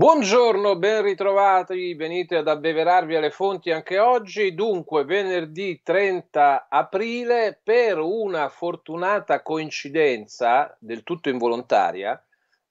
Buongiorno, ben ritrovati, venite ad abbeverarvi alle fonti anche oggi. Dunque, venerdì 30 aprile, per una fortunata coincidenza del tutto involontaria,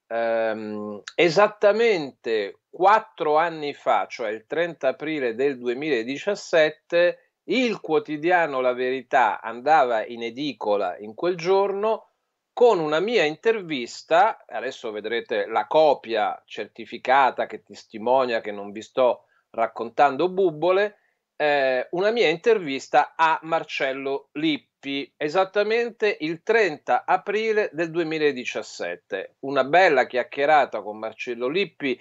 ehm, esattamente quattro anni fa, cioè il 30 aprile del 2017, il quotidiano La Verità andava in edicola in quel giorno con una mia intervista, adesso vedrete la copia certificata che testimonia che non vi sto raccontando bubole, eh, una mia intervista a Marcello Lippi, esattamente il 30 aprile del 2017. Una bella chiacchierata con Marcello Lippi,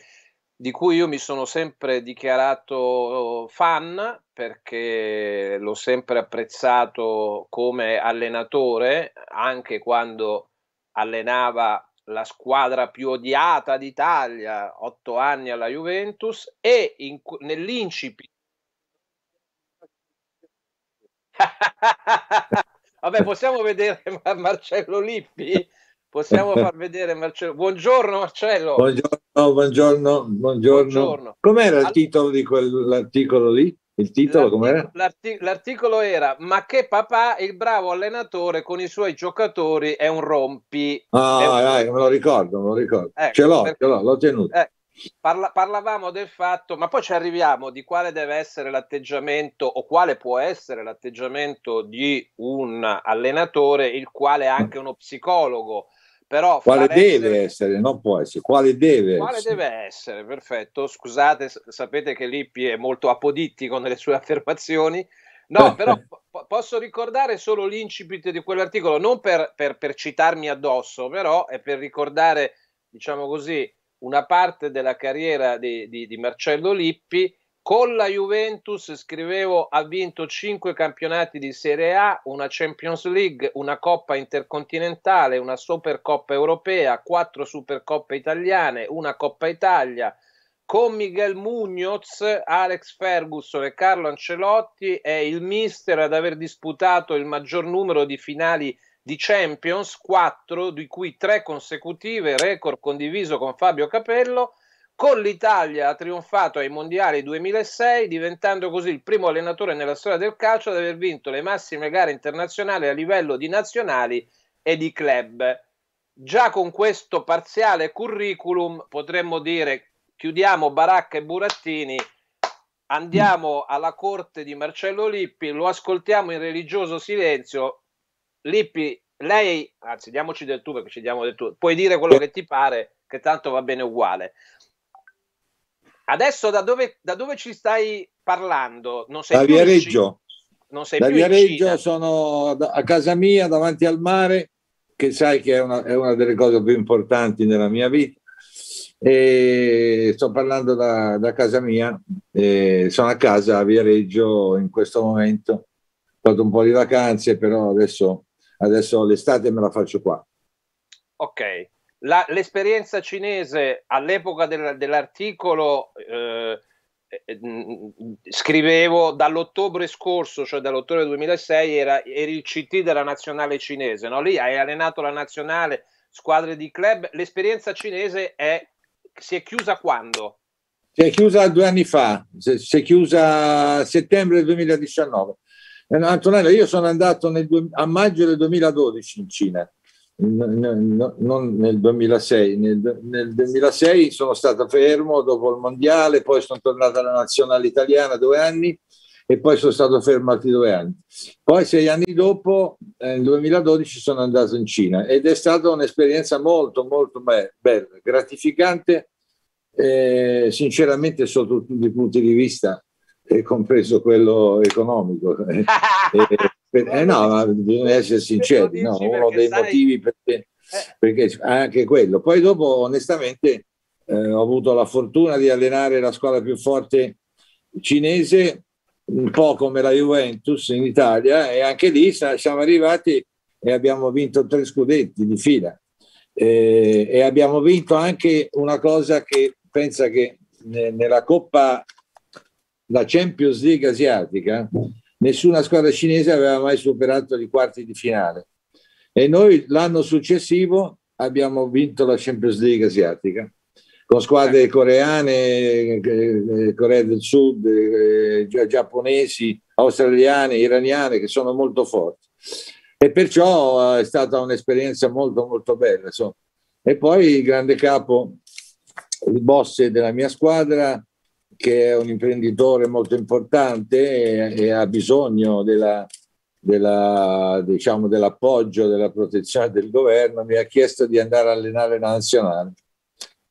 di cui io mi sono sempre dichiarato fan, perché l'ho sempre apprezzato come allenatore, anche quando allenava la squadra più odiata d'Italia, otto anni alla Juventus, e in, nell'incipit. Vabbè, possiamo vedere Marcello Lippi? Possiamo far vedere Marcello. Buongiorno Marcello. Buongiorno, buongiorno, buongiorno. buongiorno. Com'era allora... il titolo di quell'articolo lì? Il titolo com'era? L'artic- l'articolo era Ma che papà, il bravo allenatore con i suoi giocatori è un rompi. Ah, un... Eh, me lo ricordo, me lo ricordo. Ecco, ce, l'ho, perché... ce l'ho, l'ho tenuto. Eh, parla- parlavamo del fatto, ma poi ci arriviamo di quale deve essere l'atteggiamento o quale può essere l'atteggiamento di un allenatore, il quale è anche uno psicologo però quale deve essere... essere, non può essere, quale deve quale essere. deve essere, perfetto. Scusate, sapete che Lippi è molto apodittico nelle sue affermazioni. No, però po- posso ricordare solo l'incipit di quell'articolo, non per, per, per citarmi addosso, però è per ricordare, diciamo così, una parte della carriera di, di, di Marcello Lippi con la Juventus, scrivevo, ha vinto cinque campionati di Serie A, una Champions League, una Coppa Intercontinentale, una Supercoppa Europea, quattro Supercoppe Italiane, una Coppa Italia. Con Miguel Mugnoz, Alex Ferguson e Carlo Ancelotti è il mister ad aver disputato il maggior numero di finali di Champions, quattro, di cui tre consecutive, record condiviso con Fabio Capello – con l'Italia ha trionfato ai mondiali 2006, diventando così il primo allenatore nella storia del calcio ad aver vinto le massime gare internazionali a livello di nazionali e di club. Già con questo parziale curriculum potremmo dire chiudiamo Baracca e Burattini, andiamo alla corte di Marcello Lippi, lo ascoltiamo in religioso silenzio. Lippi, lei, anzi diamoci del tu perché ci diamo del tu, puoi dire quello che ti pare, che tanto va bene uguale. Adesso da dove, da dove ci stai parlando? Non sei da Viareggio. Non sei da Viareggio sono a casa mia, davanti al mare, che sai che è una, è una delle cose più importanti nella mia vita. E sto parlando da, da casa mia, e sono a casa a Viareggio in questo momento. Ho fatto un po' di vacanze, però adesso, adesso l'estate me la faccio qua. Ok, la, l'esperienza cinese all'epoca del, dell'articolo eh, eh scrivevo dall'ottobre scorso, cioè dall'ottobre 2006, era, eri il CT della nazionale cinese, no? lì hai allenato la nazionale, squadre di club, l'esperienza cinese è, si è chiusa quando? Si è chiusa due anni fa, si è chiusa a settembre 2019. Eh, Antonella, io sono andato nel, a maggio del 2012 in Cina no, non nel 2006, nel, nel, 2006 sono stato fermo dopo il mondiale, poi sono tornato alla nazionale italiana due anni e poi sono stato fermo altri due anni. Poi sei anni dopo, eh, nel 2012, sono andato in Cina ed è stata un'esperienza molto, molto be- bella, gratificante, eh, sinceramente sotto tutti i punti di vista, eh, compreso quello economico. Eh, eh eh no, ma bisogna essere sinceri, no, uno dei sai... motivi perché, eh. perché anche quello. Poi dopo, onestamente, eh, ho avuto la fortuna di allenare la squadra più forte cinese, un po' come la Juventus in Italia, e anche lì siamo arrivati e abbiamo vinto tre scudetti di fila. Eh, e abbiamo vinto anche una cosa che pensa che nella Coppa, la Champions League asiatica, nessuna squadra cinese aveva mai superato i quarti di finale. E noi l'anno successivo abbiamo vinto la Champions League asiatica con squadre ecco. coreane, eh, eh, Corea del Sud, eh, giapponesi, australiane, iraniane che sono molto forti. E perciò è stata un'esperienza molto molto bella. Insomma. E poi il grande capo, il boss della mia squadra, che è un imprenditore molto importante e, e ha bisogno della, della, diciamo, dell'appoggio, della protezione del governo, mi ha chiesto di andare a allenare la nazionale.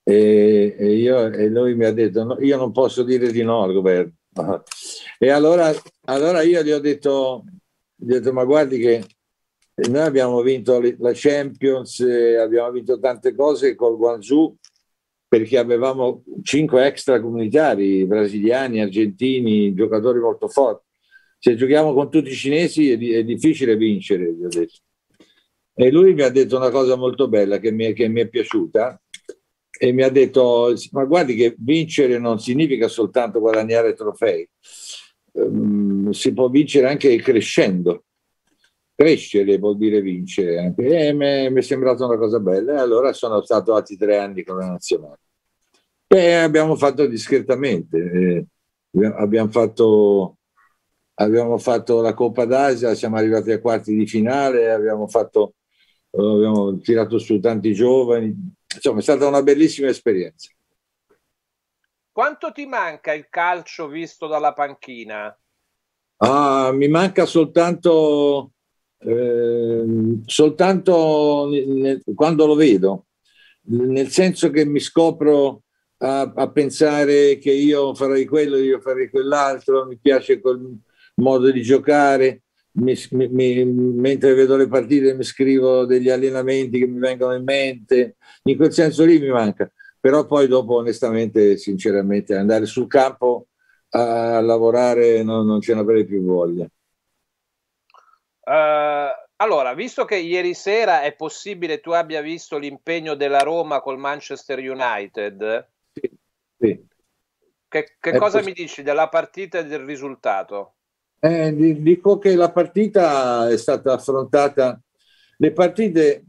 E, e, io, e lui mi ha detto: no, Io non posso dire di no al governo. E allora, allora io gli ho, detto, gli ho detto: Ma guardi, che noi abbiamo vinto la Champions, eh, abbiamo vinto tante cose col Guangzhou perché avevamo cinque extracomunitari, brasiliani, argentini, giocatori molto forti. Se giochiamo con tutti i cinesi è, è difficile vincere, gli ho detto. E lui mi ha detto una cosa molto bella che mi, che mi è piaciuta e mi ha detto, ma guardi che vincere non significa soltanto guadagnare trofei, um, si può vincere anche crescendo crescere vuol dire vincere anche. E mi è sembrata una cosa bella e allora sono stato altri tre anni con la nazionale. E abbiamo fatto discretamente, eh, abbiamo, fatto, abbiamo fatto la Coppa d'Asia, siamo arrivati ai quarti di finale, abbiamo, fatto, abbiamo tirato su tanti giovani, insomma è stata una bellissima esperienza. Quanto ti manca il calcio visto dalla panchina? Ah, mi manca soltanto Ehm, soltanto nel, quando lo vedo, nel senso che mi scopro a, a, pensare che io farei quello, io farei quell'altro, mi piace quel modo di giocare, mi, mi, mentre vedo le partite mi scrivo degli allenamenti che mi vengono in mente, in quel senso lì mi manca, però poi dopo onestamente, sinceramente, andare sul campo a lavorare non, non ce n'avrei più voglia. Eh, allora, visto che ieri sera è possibile tu abbia visto l'impegno della Roma col Manchester United, sì, sì. che, che cosa mi dici della partita e del risultato? Eh, dico che la partita è stata affrontata, le partite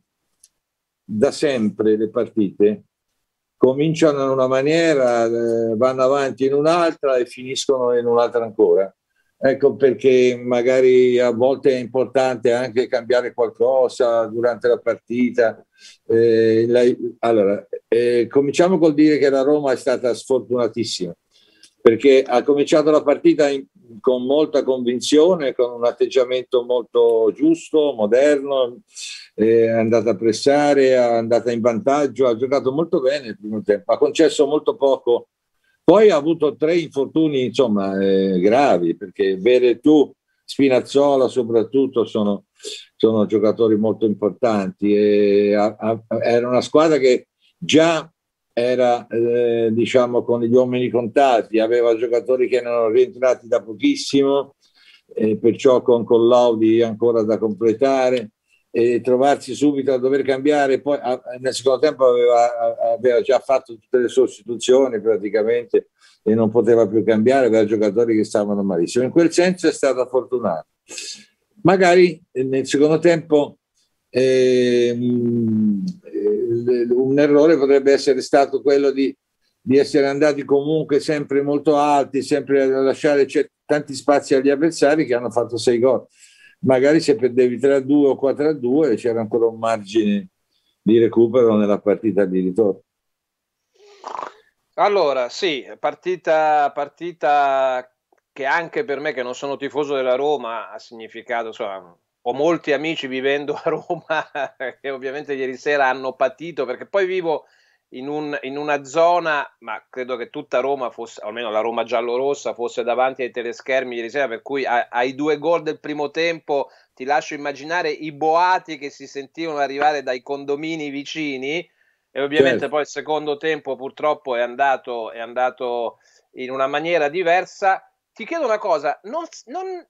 da sempre, le partite cominciano in una maniera, eh, vanno avanti in un'altra e finiscono in un'altra ancora Ecco perché magari a volte è importante anche cambiare qualcosa durante la partita. Eh, la, allora, eh, cominciamo col dire che la Roma è stata sfortunatissima perché ha cominciato la partita in, con molta convinzione, con un atteggiamento molto giusto, moderno, eh, è andata a pressare, è andata in vantaggio, ha giocato molto bene il primo tempo, ha concesso molto poco poi ha avuto tre infortuni insomma, eh, gravi, perché Veretù, Spinazzola soprattutto sono, sono giocatori molto importanti. E a, a, era una squadra che già era eh, diciamo, con gli uomini contati, aveva giocatori che erano rientrati da pochissimo, eh, perciò con collaudi ancora da completare e trovarsi subito a dover cambiare. Poi a, nel secondo tempo aveva, aveva, già fatto tutte le sostituzioni praticamente e non poteva più cambiare, aveva giocatori che stavano malissimo. In quel senso è stata fortunata. Magari eh, nel secondo tempo ehm, eh, un errore potrebbe essere stato quello di, di essere andati comunque sempre molto alti, sempre a lasciare tanti spazi agli avversari che hanno fatto sei gol magari se perdevi 3-2 a o 4-2 a c'era ancora un margine di recupero nella partita di ritorno. Allora, sì, partita, partita che anche per me che non sono tifoso della Roma ha significato, insomma, ho molti amici vivendo a Roma che ovviamente ieri sera hanno patito perché poi vivo in, un, in, una zona, ma credo che tutta Roma fosse, almeno la Roma giallorossa, fosse davanti ai teleschermi ieri sera, per cui ai due gol del primo tempo ti lascio immaginare i boati che si sentivano arrivare dai condomini vicini e ovviamente certo. poi il secondo tempo purtroppo è andato, è andato in una maniera diversa. Ti chiedo una cosa, non, non,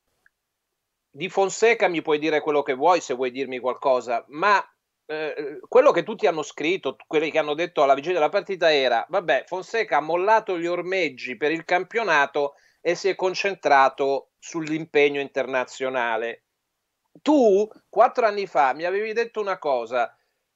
di Fonseca mi puoi dire quello che vuoi se vuoi dirmi qualcosa, ma eh, quello che tutti hanno scritto, quelli che hanno detto alla vigilia della partita era, vabbè, Fonseca ha mollato gli ormeggi per il campionato e si è concentrato sull'impegno internazionale. Tu, quattro anni fa, mi avevi detto una cosa,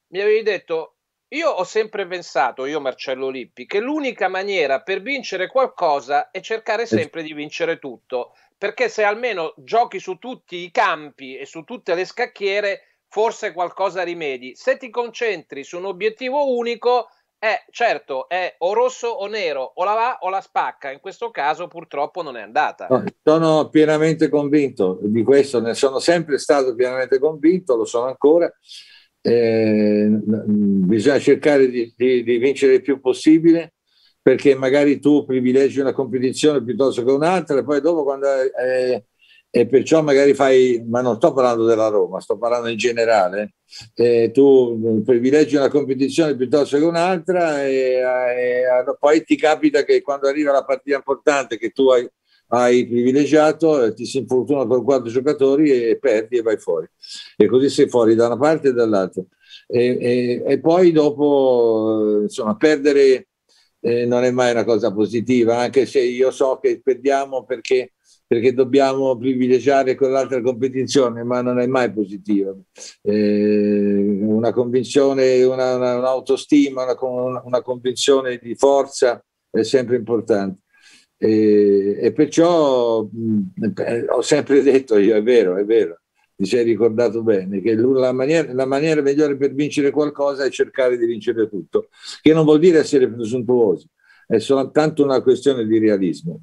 mi avevi detto, io ho sempre pensato, io Marcello Lippi, che l'unica maniera per vincere qualcosa è cercare sempre di vincere tutto, perché se almeno giochi su tutti i campi e su tutte le scacchiere, forse qualcosa rimedi. Se ti concentri su un obiettivo unico, eh, certo, è o rosso o nero, o la va o la spacca. In questo caso purtroppo non è andata. No, sono pienamente convinto di questo, ne sono sempre stato pienamente convinto, lo sono ancora. Eh, bisogna cercare di, di, di, vincere il più possibile perché magari tu privilegi una competizione piuttosto che un'altra e poi dopo quando eh, e perciò magari fai, ma non sto parlando della Roma, sto parlando in generale, eh, tu privilegi una competizione piuttosto che un'altra e, e, poi ti capita che quando arriva la partita importante che tu hai, hai privilegiato ti si infortuna con quattro giocatori e perdi e vai fuori. E così sei fuori da una parte e dall'altra. E, e, e poi dopo, insomma, perdere eh, non è mai una cosa positiva, anche se io so che perdiamo perché perché dobbiamo privilegiare quell'altra competizione, ma non è mai positiva. Eh, una convinzione, una, una, un'autostima, una, una, convinzione di forza è sempre importante. Eh, e perciò mh, ho sempre detto io, è vero, è vero, ti sei ricordato bene, che la maniera, la maniera migliore per vincere qualcosa è cercare di vincere tutto, che non vuol dire essere presuntuosi, è soltanto una questione di realismo.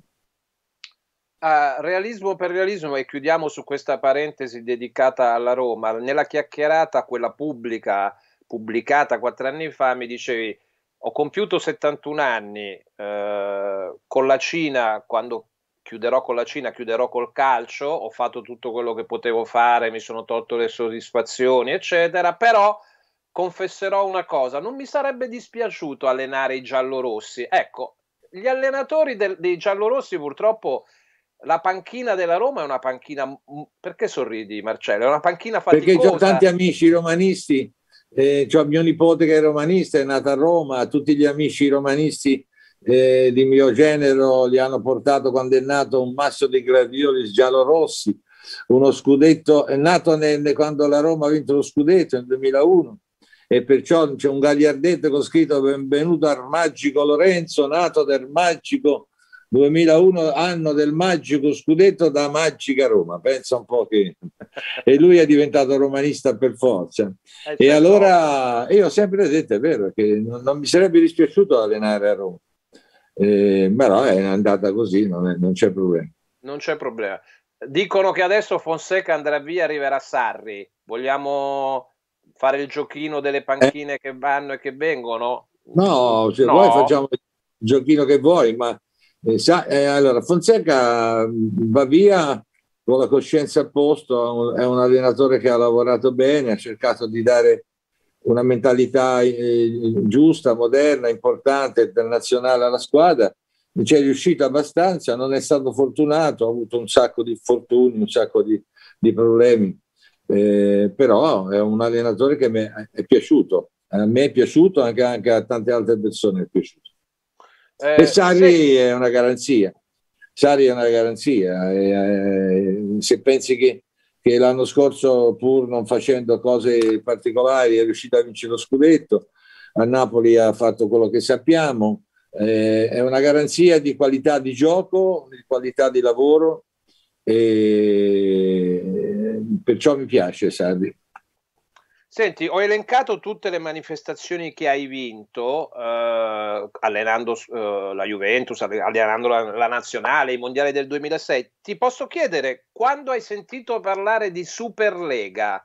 Uh, realismo per realismo e chiudiamo su questa parentesi dedicata alla Roma. Nella chiacchierata, quella pubblica, pubblicata quattro anni fa, mi dicevi ho compiuto 71 anni eh, con la Cina, quando chiuderò con la Cina chiuderò col calcio, ho fatto tutto quello che potevo fare, mi sono tolto le soddisfazioni, eccetera, però confesserò una cosa, non mi sarebbe dispiaciuto allenare i giallorossi. Ecco, gli allenatori del, dei giallorossi purtroppo la panchina della Roma è una panchina. Perché sorridi, Marcello? È una panchina faticosa. Perché ho tanti amici romanisti. Eh, cioè mio nipote che è romanista, è nato a Roma. Tutti gli amici romanisti eh, di mio genero gli hanno portato quando è nato un masso di gradioli giallo-rossi. Uno scudetto è nato nel, quando la Roma ha vinto lo scudetto nel 2001 e perciò c'è un gagliardetto con scritto benvenuto al magico Lorenzo, nato del magico 2001 anno del magico scudetto da magica Roma, pensa un po' che... e lui è diventato romanista per forza. È eh, e allora io ho sempre detto, è vero, che non, non mi sarebbe dispiaciuto allenare a Roma, eh, però è andata così, non, è, non c'è problema. Non c'è problema. Dicono che adesso Fonseca andrà via, arriverà Sarri. Vogliamo fare il giochino delle panchine eh. che vanno e che vengono? No, se no. vuoi facciamo il giochino che vuoi, ma eh, eh, allora, Fonseca mm, va via con la coscienza a posto, è un allenatore che ha lavorato bene, ha cercato di dare una mentalità eh, giusta, moderna, importante, internazionale alla squadra. Ci è riuscito abbastanza, non è stato fortunato, ha avuto un sacco di infortuni, un sacco di, di problemi, eh, però è un allenatore che mi è piaciuto, a me è piaciuto, anche, anche a tante altre persone è piaciuto. Eh, e Sarri sì. è una garanzia. Sarri è una garanzia. E, eh, eh, se pensi che, che, l'anno scorso, pur non facendo cose particolari, è riuscito a vincere lo scudetto, a Napoli ha fatto quello che sappiamo, eh, è una garanzia di qualità di gioco, di qualità di lavoro, e eh, perciò mi piace Sarri. Senti, ho elencato tutte le manifestazioni che hai vinto, eh, allenando eh, la Juventus, allenando la, la, nazionale, i mondiali del 2006. Ti posso chiedere, quando hai sentito parlare di Superlega,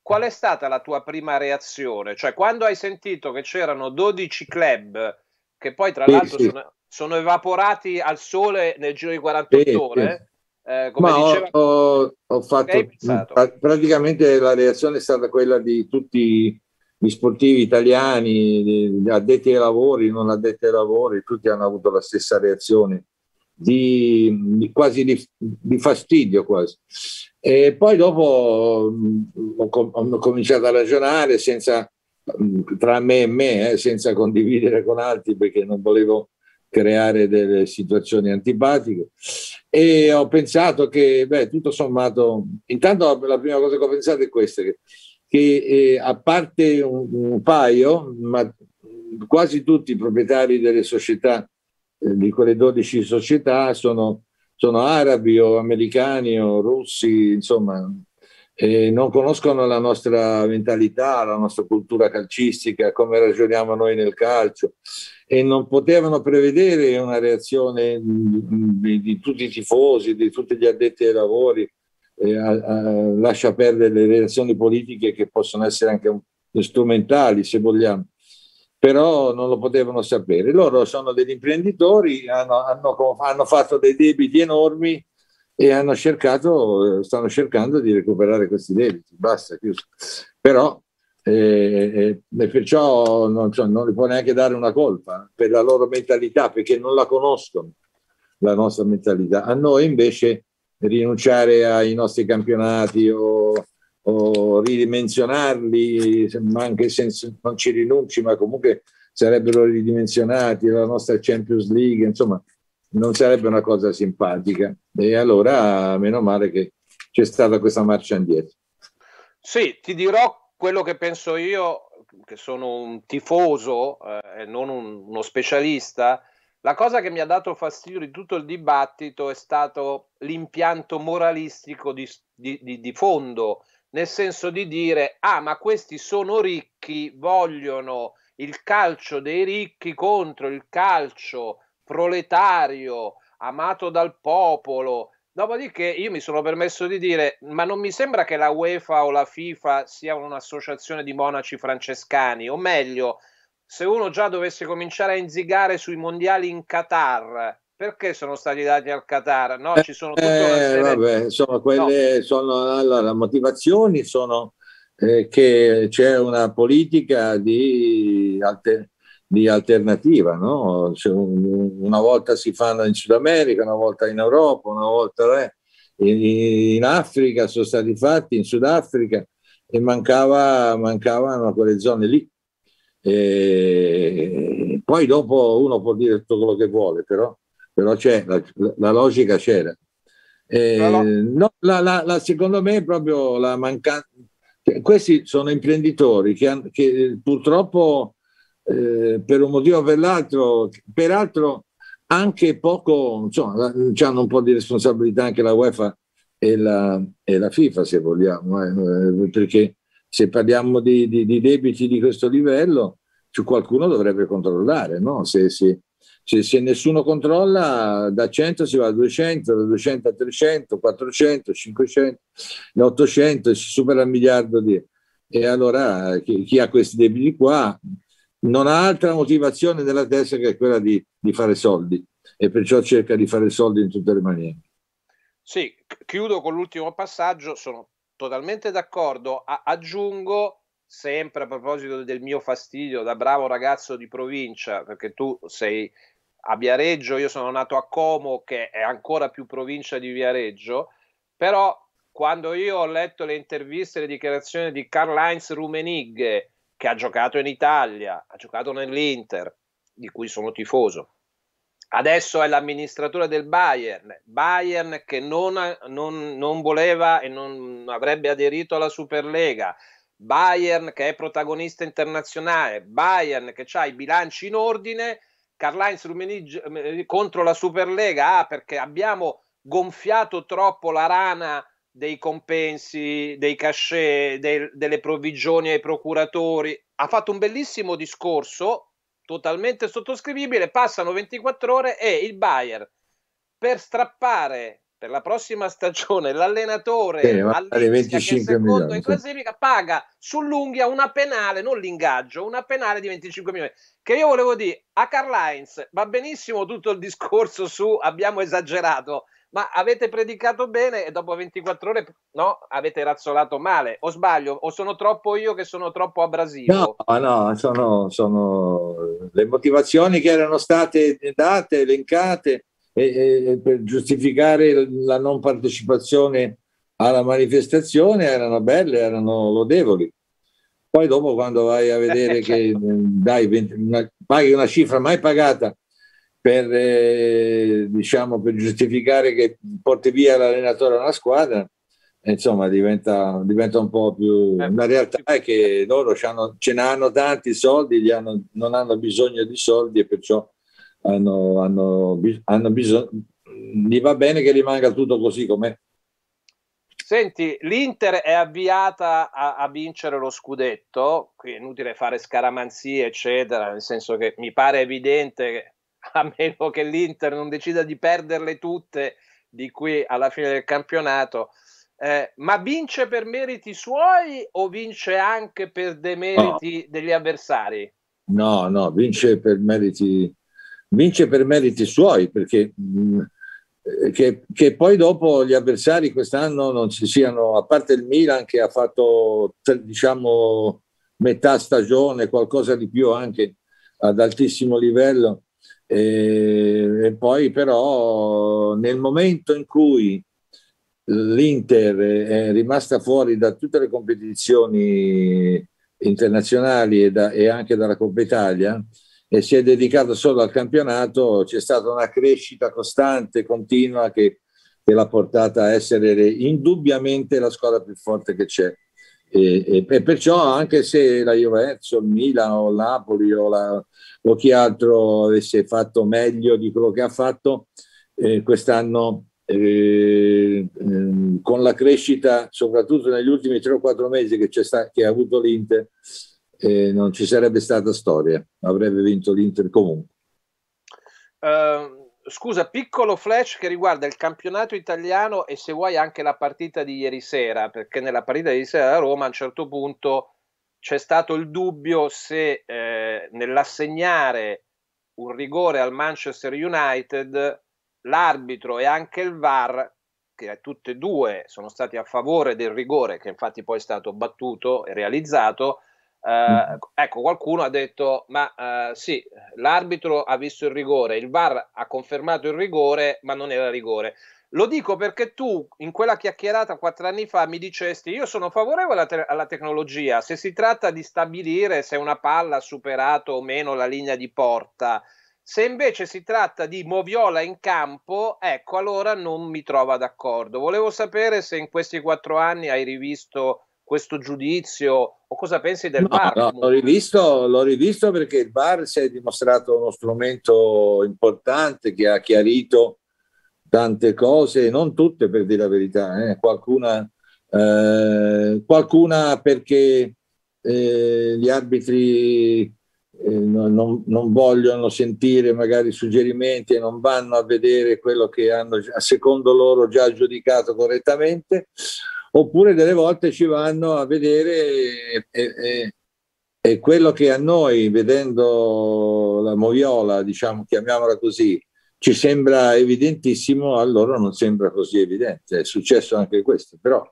qual è stata la tua prima reazione? Cioè, quando hai sentito che c'erano 12 club, che poi tra l'altro sì, Sono, sono, evaporati al sole nel giro di 48 sì, ore, eh, come Ma diceva, ho, ho fatto mm, praticamente la reazione è stata quella di tutti gli sportivi italiani, addetti ai lavori, non addetti ai lavori, tutti hanno avuto la stessa reazione di, di quasi di, di, fastidio quasi. E poi dopo mm, ho, ho cominciato a ragionare senza, mm, tra me e me, eh, senza condividere con altri perché non volevo creare delle situazioni antipatiche e ho pensato che, beh, tutto sommato, intanto la prima cosa che ho pensato è questa, che, che eh, a parte un, un, paio, ma quasi tutti i proprietari delle società, eh, di quelle 12 società, sono, sono arabi o americani o russi, insomma, eh, non conoscono la nostra mentalità, la nostra cultura calcistica, come ragioniamo noi nel calcio e non potevano prevedere una reazione mm, mm, di, di tutti i tifosi, di tutti gli addetti ai lavori, eh, a, a, lascia perdere le reazioni politiche che possono essere anche strumentali se vogliamo però non lo potevano sapere. Loro sono degli imprenditori, hanno, hanno, hanno, fatto dei debiti enormi e hanno cercato, eh, stanno cercando di recuperare questi debiti, basta, chiuso. Però, eh, eh, eh perciò non, cioè, non, li può neanche dare una colpa per la loro mentalità, perché non la conoscono, la nostra mentalità. A noi invece rinunciare ai nostri campionati o, o ridimensionarli, anche se non ci rinunci, ma comunque sarebbero ridimensionati, la nostra Champions League, insomma, non sarebbe una cosa simpatica. E allora, meno male che c'è stata questa marcia indietro. Sì, ti dirò quello che penso io, che sono un tifoso eh, e eh, non un, uno specialista. La cosa che mi ha dato fastidio di tutto il dibattito è stato l'impianto moralistico di, di, di, di fondo, nel senso di dire, ah, ma questi sono ricchi, vogliono il calcio dei ricchi contro il calcio proletario, amato dal popolo. Dopodiché io mi sono permesso di dire, ma non mi sembra che la UEFA o la FIFA siano un'associazione di monaci francescani, o meglio, se uno già dovesse cominciare a inzigare sui mondiali in Qatar, perché sono stati dati al Qatar? No, ci sono tutte le serie... eh, eh vabbè, insomma, quelle no. sono allora, le motivazioni sono eh, che c'è una politica di alter, di alternativa, no? cioè, una volta si fanno in Sud America, una volta in Europa, una volta in Africa, sono stati fatti in Sudafrica e mancava, mancavano quelle zone lì. E poi dopo uno può dire tutto quello che vuole, però, però c'è, la, la logica c'era. Eh, no, La, la, la, secondo me è proprio la mancanza. Cioè, questi sono imprenditori che, che purtroppo eh, per un motivo o per l'altro, peraltro anche poco, insomma, hanno un po' di responsabilità anche la UEFA e la, e la FIFA, se vogliamo, eh, eh perché se parliamo di, di, di, debiti di questo livello, qualcuno dovrebbe controllare, no? se, se, se, se, nessuno controlla, da 100 si va a 200, da 200 a 300, 400, 500, 800, si supera il miliardo di... E allora eh, chi, chi ha questi debiti qua non ha altra motivazione nella testa che quella di, di fare soldi e perciò cerca di fare soldi in tutte le maniere. Sì, chiudo con l'ultimo passaggio, sono totalmente d'accordo, a- aggiungo sempre a proposito del mio fastidio da bravo ragazzo di provincia, perché tu sei a Viareggio, io sono nato a Como che è ancora più provincia di Viareggio, però quando io ho letto le interviste e le dichiarazioni di Karl Heinz Rummenigge che ha giocato in Italia, ha giocato nell'Inter, di cui sono tifoso. Adesso è l'amministratore del Bayern, Bayern che non, non, non voleva e non avrebbe aderito alla Superlega, Bayern che è protagonista internazionale, Bayern che ha i bilanci in ordine, Carlines Rumenigi eh, contro la Superlega, ah, perché abbiamo gonfiato troppo la rana dei compensi, dei cachet, dei, delle provvigioni ai procuratori. Ha fatto un bellissimo discorso, totalmente sottoscrivibile. Passano 24 ore e il Bayer per strappare per la prossima stagione l'allenatore eh, vale 25 milioni in classifica paga sull'unghia una penale, non l'ingaggio, una penale di 25 milioni. Che io volevo dire a Carlines, va benissimo tutto il discorso su abbiamo esagerato, ma avete predicato bene e dopo 24 ore no, avete razzolato male, o sbaglio, o sono troppo io che sono troppo abrasivo? No, no, sono, sono le motivazioni che erano state date, elencate e, e per giustificare la non partecipazione alla manifestazione erano belle, erano lodevoli. Poi dopo quando vai a vedere che dai, 20, una, paghi una cifra mai pagata per, eh, diciamo, per giustificare che porti via l'allenatore a una squadra, eh, insomma diventa, diventa, un po' più... Eh, la realtà è che loro ce n'hanno tanti soldi, hanno, non hanno bisogno di soldi e perciò hanno, hanno, hanno bisogno... Gli va bene che rimanga tutto così com'è. Senti, l'Inter è avviata a, a, vincere lo scudetto, qui è inutile fare scaramanzie, eccetera, nel senso che mi pare evidente che a meno che l'Inter non decida di perderle tutte di qui alla fine del campionato. Eh, ma vince per meriti suoi o vince anche per demeriti no. degli avversari? No, no, vince per meriti, vince per meriti suoi perché mh, mm, eh, che, che, poi dopo gli avversari quest'anno non ci siano, a parte il Milan che ha fatto diciamo metà stagione, qualcosa di più anche ad altissimo livello, eh, e, poi però nel momento in cui l'Inter è rimasta fuori da tutte le competizioni internazionali e, da, e anche dalla Coppa Italia e si è dedicata solo al campionato, c'è stata una crescita costante, continua che, che l'ha portata a essere indubbiamente la squadra più forte che c'è e, e, perciò anche se la Juventus o il Milano o l'Apoli o, la, o, chi altro avesse fatto meglio di quello che ha fatto eh, quest'anno eh, ehm, con la crescita soprattutto negli ultimi 3 o 4 mesi che, sta, che ha avuto l'Inter eh, non ci sarebbe stata storia avrebbe vinto l'Inter comunque uh, scusa, piccolo flash che riguarda il campionato italiano e se vuoi anche la partita di ieri sera, perché nella partita di ieri sera da Roma a un certo punto c'è stato il dubbio se eh, nell'assegnare un rigore al Manchester United l'arbitro e anche il VAR, che tutte e due sono stati a favore del rigore, che infatti poi è stato battuto e realizzato, eh, ecco, qualcuno ha detto, ma eh, sì, l'arbitro ha visto il rigore, il VAR ha confermato il rigore, ma non era rigore. Lo dico perché tu in quella chiacchierata quattro anni fa mi dicesti io sono favorevole alla, te- alla, tecnologia, se si tratta di stabilire se una palla ha superato o meno la linea di porta, se invece si tratta di moviola in campo, ecco allora non mi trova d'accordo. Volevo sapere se in questi quattro anni hai rivisto questo giudizio o cosa pensi del no, bar? No, l'ho, rivisto, l'ho, rivisto, perché il bar si è dimostrato uno strumento importante che ha chiarito tante cose, non tutte per dire la verità, eh. qualcuna, eh, qualcuna, perché eh, gli arbitri eh, non, non, vogliono sentire magari suggerimenti e non vanno a vedere quello che hanno secondo loro già giudicato correttamente oppure delle volte ci vanno a vedere e, e, e quello che a noi, vedendo la moviola, diciamo, chiamiamola così, ci sembra evidentissimo, a loro non sembra così evidente. È successo anche questo, però,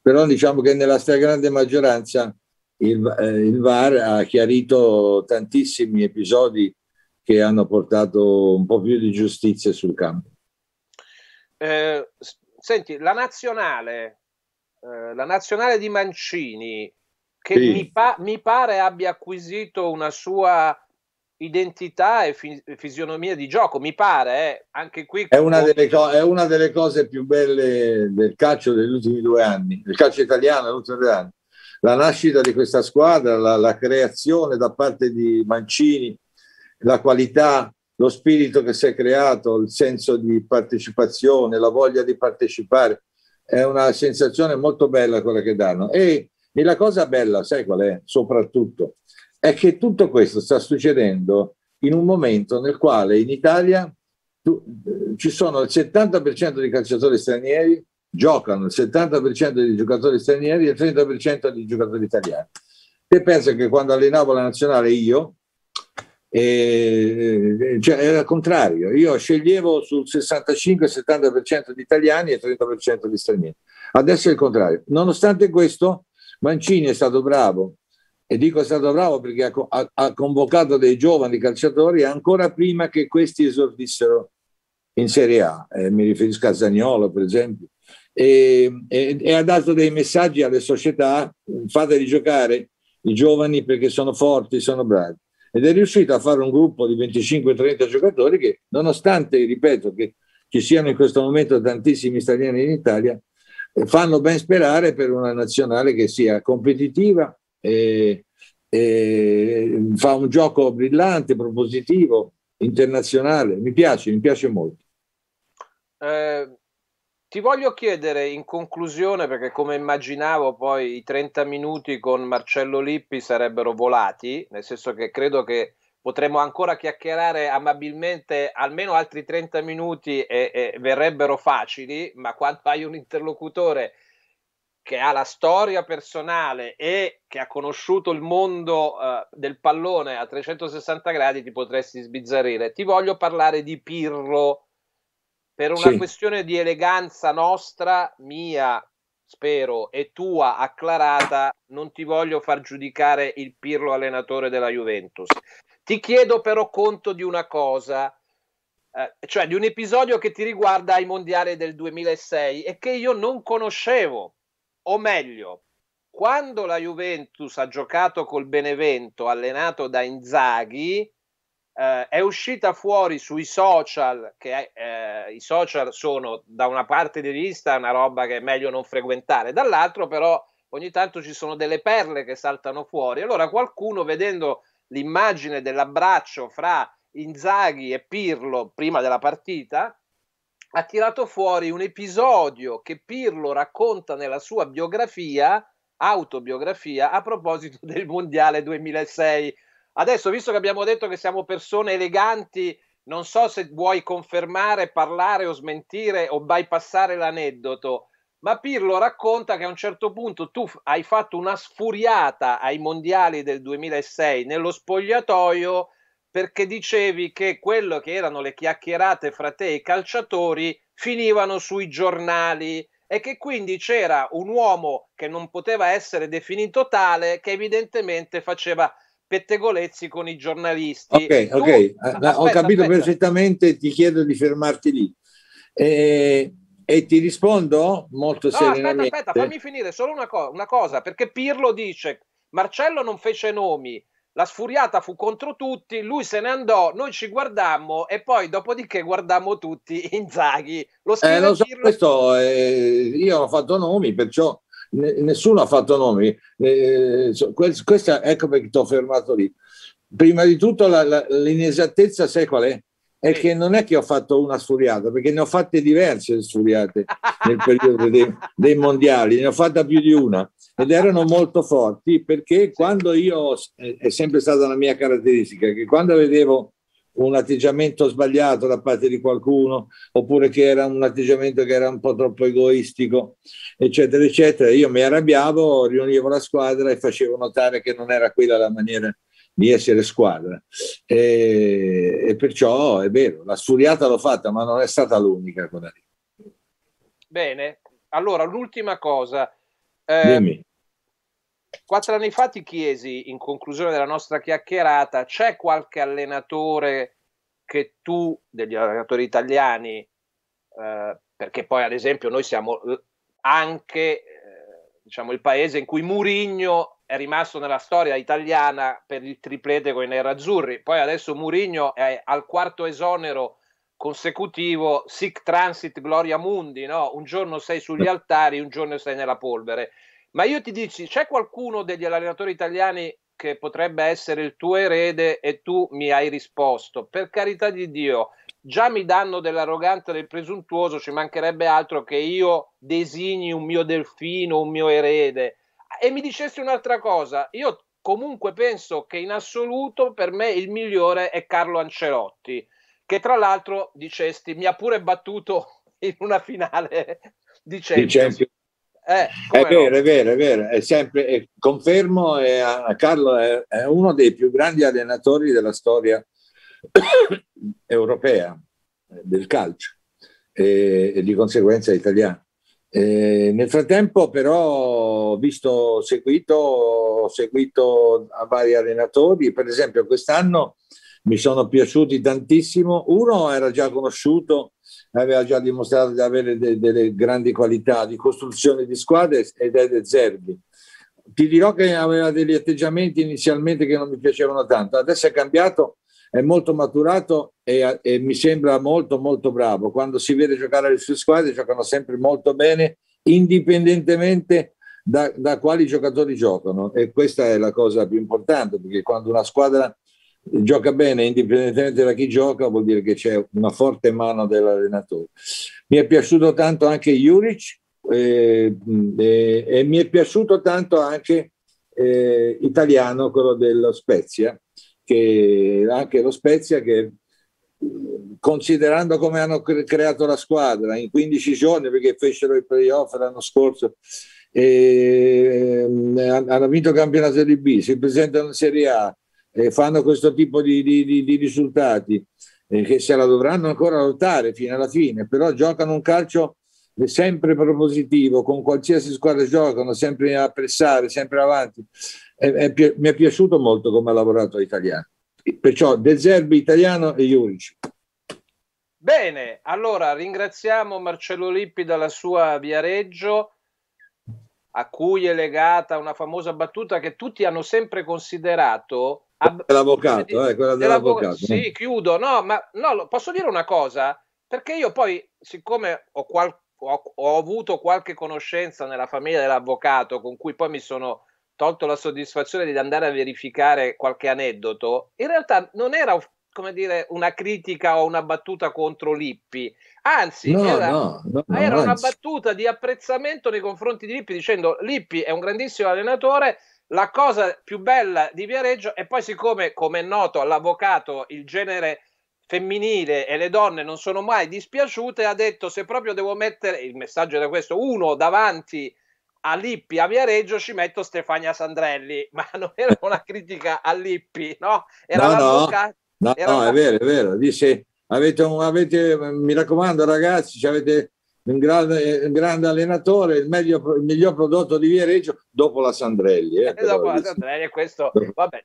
però diciamo che nella stragrande maggioranza il, eh, il, VAR ha chiarito tantissimi episodi che hanno portato un po' più di giustizia sul campo. Eh, senti, la nazionale eh, la nazionale di Mancini, che sì. mi, pa- mi, pare abbia acquisito una sua identità e fi- fisionomia di gioco, mi pare, eh, anche qui... È una, delle co- è una delle cose più belle del calcio degli ultimi due anni, del calcio italiano degli ultimi due anni. La nascita di questa squadra, la, la creazione da parte di Mancini, la qualità, lo spirito che si è creato, il senso di partecipazione, la voglia di partecipare è una sensazione molto bella quella che danno. E, e la cosa bella, sai qual è? Soprattutto, è che tutto questo sta succedendo in un momento nel quale in Italia tu, eh, ci sono il 70% di calciatori stranieri, giocano il 70% di giocatori stranieri e il 30% di giocatori italiani. Te pensa che quando allenavo la nazionale io, e, cioè, era il contrario, io sceglievo sul 65-70% di italiani e 30% di stranieri. Adesso è il contrario. Nonostante questo, Mancini è stato bravo e dico è stato bravo perché ha, ha, ha convocato dei giovani calciatori ancora prima che questi esordissero in Serie A. Eh, mi riferisco a Zagnolo, per esempio. E, e, e, ha dato dei messaggi alle società, fateli giocare i giovani perché sono forti, sono bravi ed è riuscito a fare un gruppo di 25-30 giocatori che, nonostante, ripeto, che ci siano in questo momento tantissimi italiani in Italia, eh, fanno ben sperare per una nazionale che sia competitiva, e, e fa un gioco brillante, propositivo, internazionale. Mi piace, mi piace molto. Eh, ti voglio chiedere in conclusione, perché come immaginavo poi i 30 minuti con Marcello Lippi sarebbero volati, nel senso che credo che potremmo ancora chiacchierare amabilmente almeno altri 30 minuti e, e verrebbero facili, ma quando hai un interlocutore che ha la storia personale e che ha conosciuto il mondo uh, del pallone a 360 gradi, ti potresti sbizzarrire. Ti voglio parlare di Pirlo per una sì. questione di eleganza nostra, mia, spero, e tua, acclarata, non ti voglio far giudicare il Pirlo allenatore della Juventus. Ti chiedo però conto di una cosa, eh, cioè di un episodio che ti riguarda ai mondiali del 2006 e che io non conoscevo, o meglio, quando la Juventus ha giocato col Benevento, allenato da Inzaghi, eh, è uscita fuori sui social, che eh, i social sono da una parte di vista una roba che è meglio non frequentare, dall'altro però ogni tanto ci sono delle perle che saltano fuori. Allora qualcuno vedendo l'immagine dell'abbraccio fra Inzaghi e Pirlo prima della partita ha tirato fuori un episodio che Pirlo racconta nella sua biografia, autobiografia, a proposito del Mondiale 2006 Adesso, visto che abbiamo detto che siamo persone eleganti, non so se vuoi confermare, parlare o smentire o bypassare l'aneddoto, ma Pirlo racconta che a un certo punto tu hai fatto una sfuriata ai mondiali del 2006 nello spogliatoio perché dicevi che quello che erano le chiacchierate fra te e i calciatori finivano sui giornali e che quindi c'era un uomo che non poteva essere definito tale che evidentemente faceva pettegolezzi con i giornalisti. Ok, tu... ok, eh, ah, aspetta, ho capito aspetta. perfettamente, ti chiedo di fermarti lì. Eh, e ti rispondo molto no, serenamente. Aspetta, aspetta, fammi finire solo una, co- una cosa, perché Pirlo dice Marcello non fece nomi, la sfuriata fu contro tutti, lui se ne andò, noi ci guardammo e poi dopodiché guardammo tutti Inzaghi. Lo, eh, lo so, Pirlo... questo, eh, io ho fatto nomi, perciò nessuno ha fatto nomi. Eh, eh questa, ecco perché ti ho fermato lì. Prima di tutto la, la, l'inesattezza, sai qual è? È che non è che ho fatto una sfuriata, perché ne ho fatte diverse sfuriate nel periodo dei, dei mondiali, ne ho fatta più di una ed erano molto forti perché quando io, eh, è sempre stata la mia caratteristica, che quando vedevo un atteggiamento sbagliato da parte di qualcuno, oppure che era un atteggiamento che era un po' troppo egoistico, eccetera, eccetera. Io mi arrabbiavo, riunivo la squadra e facevo notare che non era quella la maniera di essere squadra. E, e perciò è vero, la sfuriata l'ho fatta, ma non è stata l'unica quella lì. Bene, allora l'ultima cosa. Eh, Quattro anni fa ti chiesi, in conclusione della nostra chiacchierata, c'è qualche allenatore che tu, degli allenatori italiani, eh, perché poi ad esempio noi siamo anche eh, diciamo, il paese in cui Murigno è rimasto nella storia italiana per il triplete con i nerazzurri, poi adesso Murigno è al quarto esonero consecutivo, sic transit gloria mundi, no? un giorno sei sugli altari, un giorno sei nella polvere. Ma io ti dici, c'è qualcuno degli allenatori italiani che potrebbe essere il tuo erede e tu mi hai risposto, per carità di Dio, già mi danno dell'arrogante del presuntuoso, ci mancherebbe altro che io designi un mio delfino, un mio erede e mi dicessi un'altra cosa, io comunque penso che in assoluto per me il migliore è Carlo Ancelotti, che tra l'altro dicesti mi ha pure battuto in una finale di Champions. Di Champions eh, è vero, no? è vero, è vero, è sempre, è, confermo, è, a, eh, Carlo è, è, uno dei più grandi allenatori della storia europea eh, del calcio e, e di conseguenza italiana. E nel frattempo però ho visto, seguito, ho seguito a vari allenatori, per esempio quest'anno mi sono piaciuti tantissimo, uno era già conosciuto aveva già dimostrato di avere de- delle grandi qualità di costruzione di squadre ed è De Zerbi. Ti dirò che aveva degli atteggiamenti inizialmente che non mi piacevano tanto, adesso è cambiato, è molto maturato e, e mi sembra molto molto bravo. Quando si vede giocare le sue squadre giocano sempre molto bene, indipendentemente da, da quali giocatori giocano e questa è la cosa più importante perché quando una squadra gioca bene indipendentemente da chi gioca vuol dire che c'è una forte mano dell'allenatore. Mi è piaciuto tanto anche Juric eh, eh, e mi è piaciuto tanto anche eh, italiano, quello dello Spezia, che anche lo Spezia che considerando come hanno creato la squadra in 15 giorni perché fecero i playoff l'anno scorso e hanno vinto il campionato di B, si presentano in Serie A, eh, fanno questo tipo di, di, di, di risultati eh, che se la dovranno ancora lottare fino alla fine, però giocano un calcio sempre propositivo, con qualsiasi squadra giocano, sempre a pressare, sempre avanti. È, è, è, mi è piaciuto molto come ha lavorato l'italiano. Perciò De Zerbi italiano e Juric. Bene, allora ringraziamo Marcello Lippi dalla sua Viareggio, a cui è legata una famosa battuta che tutti hanno sempre considerato dell'avvocato, eh, quella dell'avvocato. Sì, chiudo, no, ma no, posso dire una cosa? Perché io poi, siccome ho, qual- ho, ho avuto qualche conoscenza nella famiglia dell'avvocato con cui poi mi sono tolto la soddisfazione di andare a verificare qualche aneddoto, in realtà non era come dire, una critica o una battuta contro Lippi. Anzi, no, era, no, no, era una battuta di apprezzamento nei confronti di Lippi dicendo Lippi è un grandissimo allenatore, la cosa più bella di Viareggio e poi siccome, come è noto all'avvocato, il genere femminile e le donne non sono mai dispiaciute, ha detto se proprio devo mettere, il messaggio era questo, uno davanti a Lippi a Viareggio ci metto Stefania Sandrelli, ma non era una critica a Lippi, no? Era no, l'avvocato. No, no, no, è vero, è vero, dice avete, un, avete mi raccomando ragazzi, avete un grande, un grande allenatore, il, meglio, il, miglior prodotto di Viareggio dopo la Sandrelli. Eh, eh, dopo la Sandrelli, questo, vabbè,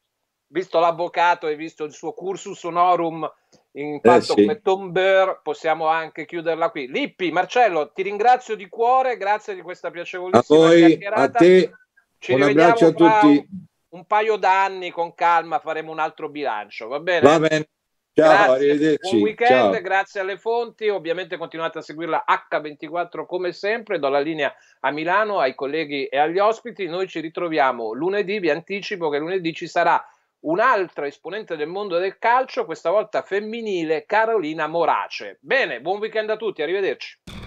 visto l'avvocato e visto il suo cursus honorum in eh, quanto eh, sì. come Tombeur possiamo anche chiuderla qui. Lippi, Marcello, ti ringrazio di cuore, grazie di questa piacevolissima a voi, chiacchierata. A te, Ci un abbraccio a tutti. Un, un paio d'anni con calma faremo un altro bilancio, va bene? Va bene. Ciao, grazie. arrivederci. Buon weekend, Ciao. grazie alle fonti. Ovviamente continuate a seguirla H24 come sempre. Do la linea a Milano, ai colleghi e agli ospiti. Noi ci ritroviamo lunedì, vi anticipo che lunedì ci sarà un'altra esponente del mondo del calcio, questa volta femminile, Carolina Morace. Bene, buon weekend a tutti, arrivederci.